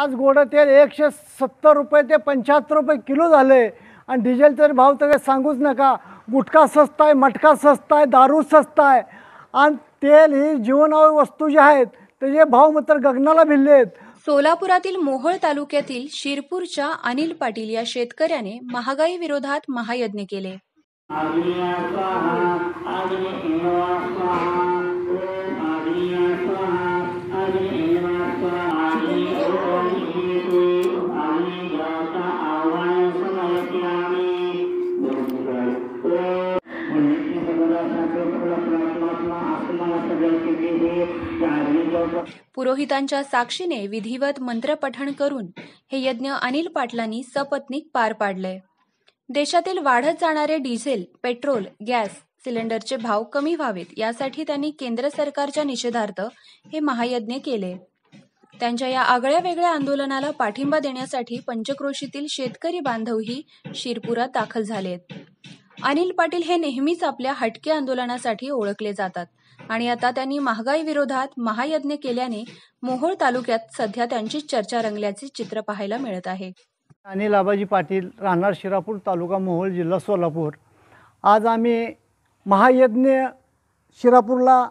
आज गोड तेल एकशे सत्तर रुपये ते पंच्याहत्तर रुपये किलो झाले आणि डिझेलचे भाव तर सांगूच नका गुटखा स्वस्त आहे मटका स्वस्त आहे दारू स्वस्त आहे आणि तेल ही जीवनावी वस्तू जे आहेत त्याचे भाव मात्र गगनाला भिल्ले आहेत सोलापुरातील मोहोळ तालुक्यातील शिरपूरच्या अनिल पाटील या शेतकऱ्याने महागाई विरोधात महायज्ञ केले पुरोहितांच्या साक्षीने विधिवत मंत्रपठण करून हे यज्ञ अनिल पाटलांनी सपत्नीक पार पाडले देशातील वाढत जाणारे डिझेल पेट्रोल गॅस सिलेंडरचे भाव कमी व्हावेत यासाठी त्यांनी केंद्र सरकारच्या निषेधार्थ हे महायज्ञ केले त्यांच्या या आगळ्या वेगळ्या आंदोलनाला पाठिंबा देण्यासाठी पंचक्रोशीतील शेतकरी बांधवही शिरपुरात दाखल झालेत अनिल पाटील हे नेहमीच आपल्या हटके आंदोलनासाठी ओळखले जातात आणि आता त्यांनी महागाई विरोधात महायज्ञ केल्याने मोहोळ तालुक्यात सध्या त्यांची चर्चा रंगल्याचे चित्र पाहायला मिळत आहे अनिल आबाजी पाटील राहणार शिरापूर तालुका मोहोळ जिल्हा सोलापूर आज आम्ही महायज्ञ शिरापूरला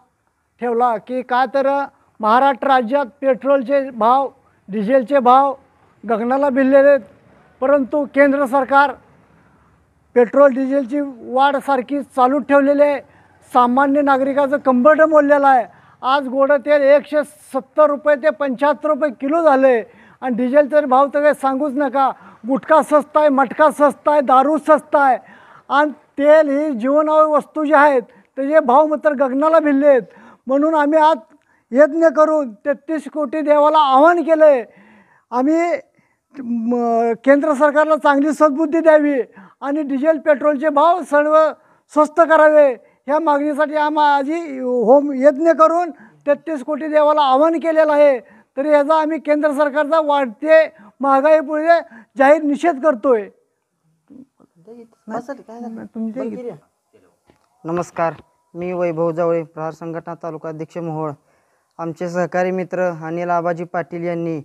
ठेवला की का तर महाराष्ट्र राज्यात पेट्रोलचे भाव डिझेलचे भाव गगनाला भिल्लेले आहेत परंतु केंद्र सरकार पेट्रोल डिझेलची वाढ सारखी चालू ठेवलेली आहे सामान्य नागरिकाचं कंबर्ड मोडलेलं आहे आज गोडं तेल एकशे सत्तर रुपये ते पंच्याहत्तर रुपये किलो झालं आहे आणि डिझेलचे भाव तर काही सांगूच नका गुटखा स्वस्त आहे मटका स्वस्त आहे दारू स्वस्त आहे आणि तेल ही जीवनावर वस्तू जे आहेत त्याचे भाव मात्र गगनाला भिल्ले आहेत म्हणून आम्ही आज यज्ञ करून तेहत्तीस कोटी देवाला आवाहन केलं आहे आम्ही केंद्र सरकारला चांगली सद्बुद्धी द्यावी आणि डिझेल पेट्रोलचे भाव सर्व स्वस्त करावे ह्या मागणीसाठी आम्हा आधी होम यज्ञ करून तेहत्तीस कोटी देवाला आवाहन केलेलं आहे तरी याचा आम्ही केंद्र सरकारचा वाढते महागाईपुढे जाहीर निषेध करतोय नमस्कार मी वैभव जावळे प्रहार संघटना तालुका अध्यक्ष मोहोळ आमचे सहकारी मित्र अनिल आबाजी पाटील यांनी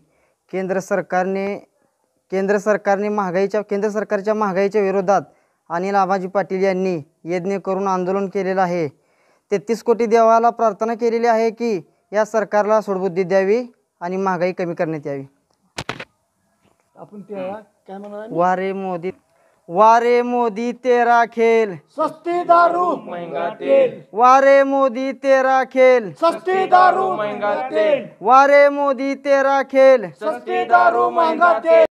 केंद्र सरकारने केंद्र सरकारने महागाईच्या केंद्र सरकारच्या महागाईच्या विरोधात अनिल आबाजी पाटील यांनी यज्ञ करून आंदोलन केलेलं आहे तेहतीस कोटी देवाला प्रार्थना केलेली आहे की या सरकारला सोडबुद्धी द्यावी आणि महागाई कमी करण्यात यावी आपण वारे मोदी वारे मोदी तेरा खेल सस्ती दारू महंगा तेल वारे मोदी तेरा खेल सस्ती दारू महंगा तेल वारे मोदी तेरा खेल सस्ती दारू महंगा तेल